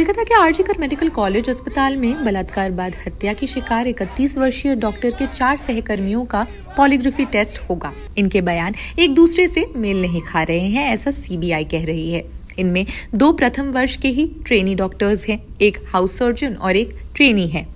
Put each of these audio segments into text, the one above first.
कोलकाता के RG Kar medical college अस्पताल में बलात्कार बाद हत्या की शिकार 31 वर्षीय डॉक्टर के चार सहकर्मियों का पॉलीग्राफी टेस्ट होगा इनके बयान एक दूसरे से मेल नहीं खा रहे हैं ऐसा सीबीआई कह रही है इनमें दो प्रथम वर्ष के ही ट्रेनी डॉक्टर्स हैं एक हाउस सर्जन और एक ट्रेनी है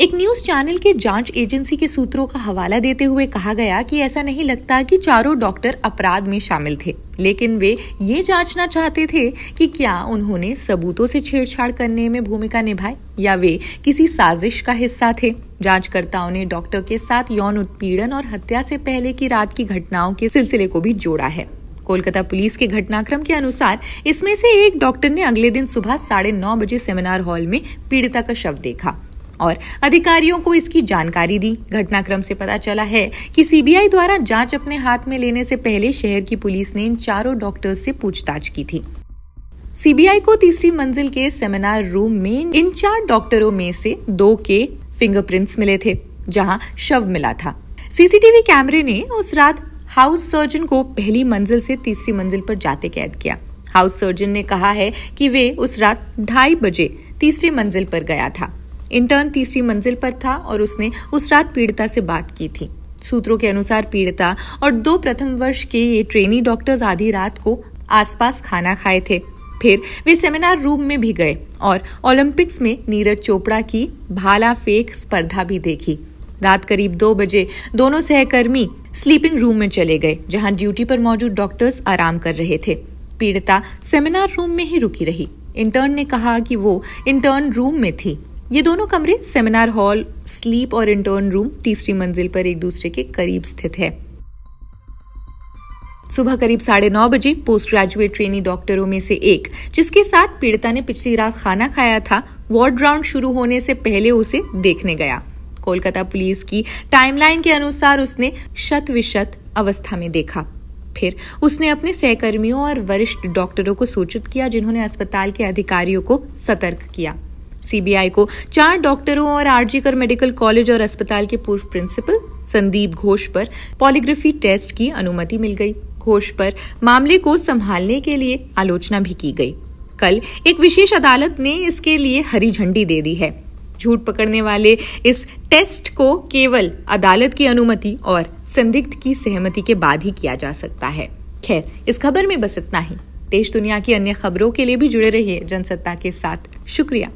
एक न्यूज चैनल के जांच एजेंसी के सूत्रों का हवाला देते हुए कहा गया कि ऐसा नहीं लगता कि चारों डॉक्टर अपराध में शामिल थे लेकिन वे ये जांचना चाहते थे कि क्या उन्होंने सबूतों से छेड़छाड़ करने में भूमिका निभाई या वे किसी साजिश का हिस्सा थे जांचकर्ताओं ने डॉक्टर के साथ यौन उत्पीड़न और हत्या से पहले की रात की घटनाओं के सिलसिले को भी जोड़ा है कोलकाता पुलिस के घटनाक्रम के अनुसार इसमें से एक डॉक्टर ने अगले दिन सुबह साढ़े नौ बजे सेमिनार हॉल में पीड़िता का शव देखा और अधिकारियों को इसकी जानकारी दी घटनाक्रम से पता चला है कि सीबीआई द्वारा जांच अपने हाथ में लेने से पहले शहर की पुलिस ने इन चारों डॉक्टर्स से पूछताछ की थी सीबीआई को तीसरी मंजिल के सेमिनार रूम में इन चार डॉक्टरों में से दो के फिंगरप्रिंट्स मिले थे जहां शव मिला था सीसीटीवी कैमरे ने उस रात हाउस सर्जन को पहली मंजिल से तीसरी मंजिल पर जाते कैद किया हाउस सर्जन ने कहा है कि वे उस रात ढाई बजे तीसरी मंजिल पर गया था इंटर्न तीसरी मंजिल पर था और उसने उस रात पीड़िता से बात की थी सूत्रों के अनुसार पीड़िता और दो प्रथम वर्ष के ये ट्रेनी डॉक्टर्स आधी रात को आसपास खाना खाए थे फिर वे सेमिनार रूम में भी गए और ओलंपिक्स में नीरज चोपड़ा की भाला फेंक स्पर्धा भी देखी रात करीब दो बजे दोनों सहकर्मी स्लीपिंग रूम में चले गए जहां ड्यूटी पर मौजूद डॉक्टर्स आराम कर रहे थे पीड़िता सेमिनार रूम में ही रुकी रही इंटर्न ने कहा कि वो इंटर्न रूम में थी ये दोनों कमरे सेमिनार हॉल स्लीप और इंटर्न रूम तीसरी मंजिल पर एक दूसरे के करीब स्थित है सुबह करीब साढ़े नौ बजे पोस्ट ग्रेजुएट ट्रेनी डॉक्टरों में से एक जिसके साथ पीड़िता ने पिछली रात खाना खाया था वार्ड राउंड शुरू होने से पहले उसे देखने गया कोलकाता पुलिस की टाइमलाइन के अनुसार उसने शत विशत अवस्था में देखा फिर उसने अपने सहकर्मियों और वरिष्ठ डॉक्टरों को सूचित किया जिन्होंने अस्पताल के अधिकारियों को सतर्क किया सीबीआई को चार डॉक्टरों और आरजीकर मेडिकल कॉलेज और अस्पताल के पूर्व प्रिंसिपल संदीप घोष पर पॉलीग्राफी टेस्ट की अनुमति मिल गई घोष पर मामले को संभालने के लिए आलोचना भी की गई कल एक विशेष अदालत ने इसके लिए हरी झंडी दे दी है झूठ पकड़ने वाले इस टेस्ट को केवल अदालत की अनुमति और संदिग्ध की सहमति के बाद ही किया जा सकता है खैर इस खबर में बस इतना ही देश दुनिया की अन्य खबरों के लिए भी जुड़े रहिए जनसत्ता के साथ शुक्रिया